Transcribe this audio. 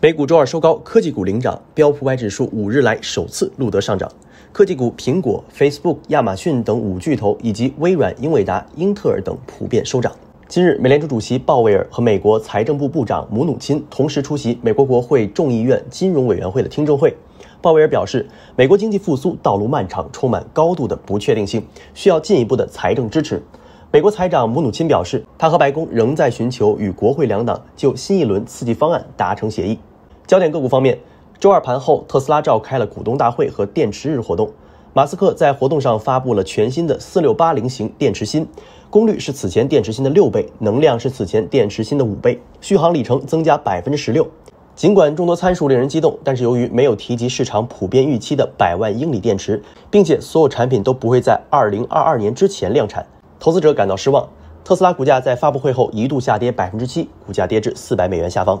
美股周二收高，科技股领涨，标普五百指数五日来首次录得上涨。科技股苹果、Facebook、亚马逊等五巨头，以及微软、英伟达、英特尔等普遍收涨。今日，美联储主席鲍威尔和美国财政部部长姆努钦同时出席美国国会众议院金融委员会的听证会。鲍威尔表示，美国经济复苏道路漫长，充满高度的不确定性，需要进一步的财政支持。美国财长姆努钦表示，他和白宫仍在寻求与国会两党就新一轮刺激方案达成协议。焦点个股方面，周二盘后，特斯拉召开了股东大会和电池日活动。马斯克在活动上发布了全新的四六八零型电池芯，功率是此前电池芯的六倍，能量是此前电池芯的五倍，续航里程增加百分之十六。尽管众多参数令人激动，但是由于没有提及市场普遍预期的百万英里电池，并且所有产品都不会在二零二二年之前量产，投资者感到失望。特斯拉股价在发布会后一度下跌百分之七，股价跌至四百美元下方。